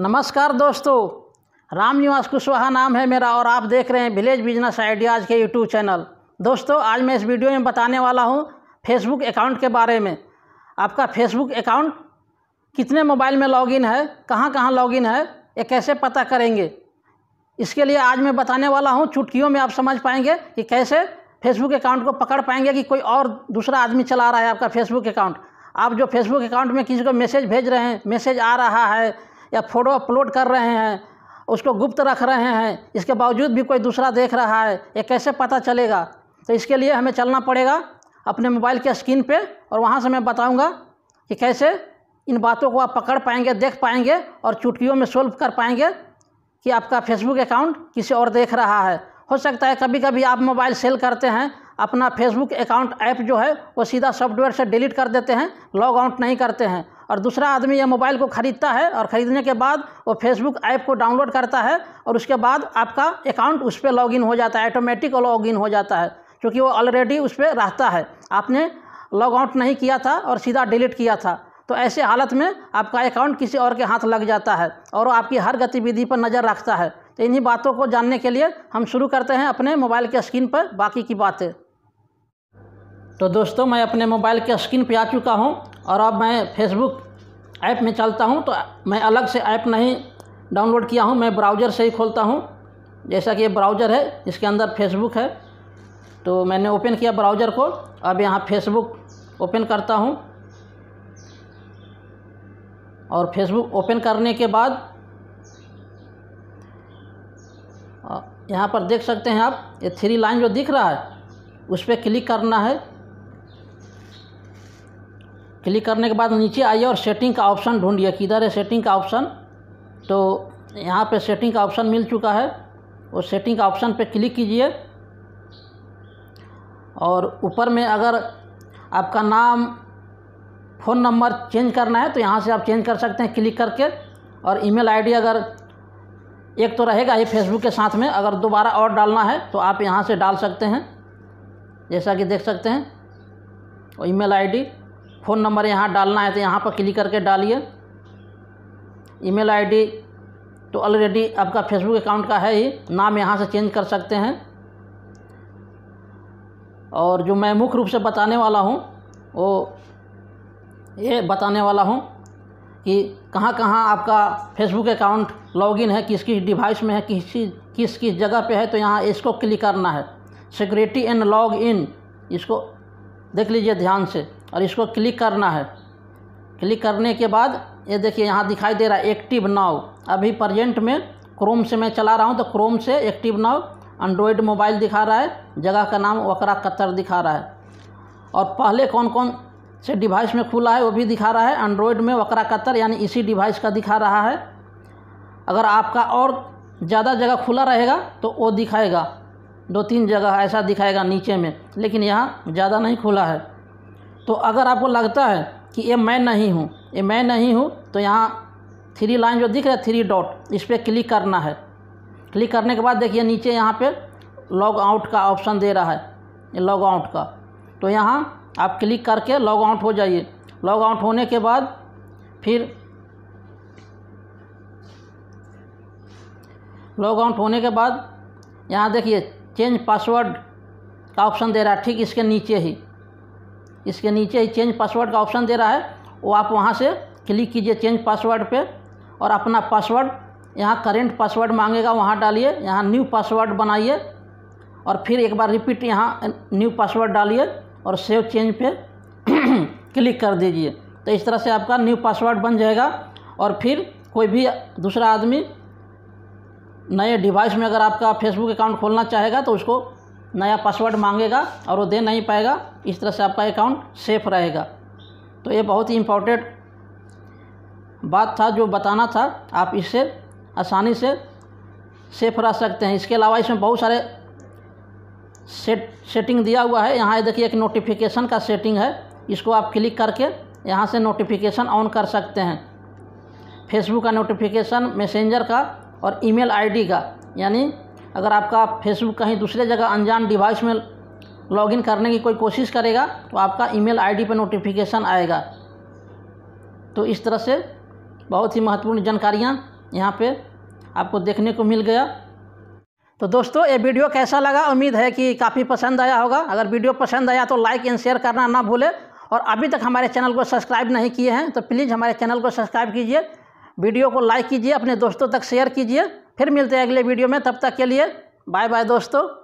नमस्कार दोस्तों राम निवास कुशवाहा नाम है मेरा और आप देख रहे हैं विलेज बिजनेस आइडियाज़ के यूट्यूब चैनल दोस्तों आज मैं इस वीडियो में बताने वाला हूं फेसबुक अकाउंट के बारे में आपका फेसबुक अकाउंट कितने मोबाइल में लॉगिन है कहां कहां लॉगिन है ये कैसे पता करेंगे इसके लिए आज मैं बताने वाला हूँ चुटकियों में आप समझ पाएंगे कि कैसे फेसबुक अकाउंट को पकड़ पाएंगे कि कोई और दूसरा आदमी चला रहा है आपका फेसबुक अकाउंट आप जो फेसबुक अकाउंट में किसी को मैसेज भेज रहे हैं मैसेज आ रहा है या फ़ोटो अपलोड कर रहे हैं उसको गुप्त रख रहे हैं इसके बावजूद भी कोई दूसरा देख रहा है ये कैसे पता चलेगा तो इसके लिए हमें चलना पड़ेगा अपने मोबाइल के स्क्रीन पे और वहाँ से मैं बताऊँगा कि कैसे इन बातों को आप पकड़ पाएंगे देख पाएंगे और चुटकियों में सोल्व कर पाएंगे कि आपका फेसबुक अकाउंट किसी और देख रहा है हो सकता है कभी कभी आप मोबाइल सेल करते हैं अपना फेसबुक अकाउंट ऐप जो है वो सीधा सॉफ्टवेयर से डिलीट कर देते हैं लॉग आउट नहीं करते हैं और दूसरा आदमी यह मोबाइल को ख़रीदता है और ख़रीदने के बाद वो फेसबुक ऐप को डाउनलोड करता है और उसके बाद आपका अकाउंट उस पर लॉगिन हो जाता है ऑटोमेटिक लॉग हो जाता है क्योंकि वो ऑलरेडी उस पर रहता है आपने लॉग आउट नहीं किया था और सीधा डिलीट किया था तो ऐसे हालत में आपका अकाउंट किसी और के हाथ लग जाता है और आपकी हर गतिविधि पर नज़र रखता है तो इन्हीं बातों को जानने के लिए हम शुरू करते हैं अपने मोबाइल के स्क्रीन पर बाकी की बातें तो दोस्तों मैं अपने मोबाइल के स्क्रीन पर आ चुका हूँ और अब मैं फेसबुक ऐप में चलता हूँ तो मैं अलग से ऐप नहीं डाउनलोड किया हूँ मैं ब्राउज़र से ही खोलता हूँ जैसा कि ये ब्राउज़र है इसके अंदर फेसबुक है तो मैंने ओपन किया ब्राउज़र को अब यहाँ फेसबुक ओपन करता हूँ और फेसबुक ओपन करने के बाद यहाँ पर देख सकते हैं आप ये थ्री लाइन जो दिख रहा है उस पर क्लिक करना है क्लिक करने के बाद नीचे आइए और सेटिंग का ऑप्शन ढूंढिए किधर है सेटिंग का ऑप्शन तो यहाँ पे सेटिंग का ऑप्शन मिल चुका है और सेटिंग का ऑप्शन पे क्लिक कीजिए और ऊपर में अगर आपका नाम फ़ोन नंबर चेंज करना है तो यहाँ से आप चेंज कर सकते हैं क्लिक करके और ईमेल आईडी अगर एक तो रहेगा ही फेसबुक के साथ में अगर दोबारा और डालना है तो आप यहाँ से डाल सकते हैं जैसा कि देख सकते हैं और आई डी फ़ोन नंबर यहाँ डालना है तो यहाँ पर क्लिक करके डालिए ईमेल आईडी तो ऑलरेडी आपका फेसबुक अकाउंट का है ही नाम यहाँ से चेंज कर सकते हैं और जो मैं मुख्य रूप से बताने वाला हूँ वो ये बताने वाला हूँ कि कहाँ कहाँ आपका फेसबुक अकाउंट लॉगिन है किस किस डिवाइस में है किस किस किस जगह पे है तो यहाँ इसको क्लिक करना है सिक्योरिटी एंड लॉग इन इसको देख लीजिए ध्यान से और इसको क्लिक करना है क्लिक करने के बाद ये देखिए यहाँ दिखाई दे रहा है एक्टिव नाव अभी प्रजेंट में क्रोम से मैं चला रहा हूँ तो क्रोम से एक्टिव नाव एंड्रॉयड मोबाइल दिखा रहा है जगह का नाम वकरा कतर दिखा रहा है और पहले कौन कौन से डिवाइस में खुला है वो भी दिखा रहा है एंड्रॉयड में वकरा कतर यानी इसी डिवाइस का दिखा रहा है अगर आपका और ज़्यादा जगह खुला रहेगा तो वो दिखाएगा दो तीन जगह ऐसा दिखाएगा नीचे में लेकिन यहाँ ज़्यादा नहीं खुला है तो अगर आपको लगता है कि ये मैं नहीं हूँ ये मैं नहीं हूँ तो यहाँ थ्री लाइन जो दिख रहा है थ्री डॉट इस पर क्लिक करना है क्लिक करने के बाद देखिए नीचे यहाँ पे लॉग आउट का ऑप्शन दे रहा है लॉग आउट का तो यहाँ आप क्लिक करके लॉग आउट हो जाइए लॉग आउट होने के बाद फिर लॉग आउट होने के बाद यहाँ देखिए चेंज पासवर्ड का ऑप्शन दे रहा है ठीक इसके नीचे ही इसके नीचे चेंज पासवर्ड का ऑप्शन दे रहा है वो आप वहाँ से क्लिक कीजिए चेंज पासवर्ड पे और अपना पासवर्ड यहाँ करेंट पासवर्ड मांगेगा वहाँ डालिए यहाँ न्यू पासवर्ड बनाइए और फिर एक बार रिपीट यहाँ न्यू पासवर्ड डालिए और सेव चेंज पे क्लिक कर दीजिए तो इस तरह से आपका न्यू पासवर्ड बन जाएगा और फिर कोई भी दूसरा आदमी नए डिवाइस में अगर आपका फेसबुक अकाउंट खोलना चाहेगा तो उसको नया पासवर्ड मांगेगा और वो दे नहीं पाएगा इस तरह से आपका अकाउंट सेफ रहेगा तो ये बहुत ही इम्पोर्टेंट बात था जो बताना था आप इससे आसानी से सेफ रह सकते हैं इसके अलावा इसमें बहुत सारे सेट सेटिंग दिया हुआ है यहाँ देखिए एक नोटिफिकेशन का सेटिंग है इसको आप क्लिक करके यहाँ से नोटिफिकेशन ऑन कर सकते हैं फेसबुक का नोटिफिकेशन मैसेंजर का और ईमेल आईडी का यानी अगर आपका फेसबुक कहीं दूसरे जगह अनजान डिवाइस में लॉगिन करने की कोई कोशिश करेगा तो आपका ईमेल आईडी पर नोटिफिकेशन आएगा तो इस तरह से बहुत ही महत्वपूर्ण जानकारियाँ यहाँ पे आपको देखने को मिल गया तो दोस्तों ये वीडियो कैसा लगा उम्मीद है कि काफ़ी पसंद आया होगा अगर वीडियो पसंद आया तो लाइक एंड शेयर करना ना भूलें और अभी तक हमारे चैनल को सब्सक्राइब नहीं किए हैं तो प्लीज़ हमारे चैनल को सब्सक्राइब कीजिए वीडियो को लाइक कीजिए अपने दोस्तों तक शेयर कीजिए फिर मिलते हैं अगले वीडियो में तब तक के लिए बाय बाय दोस्तों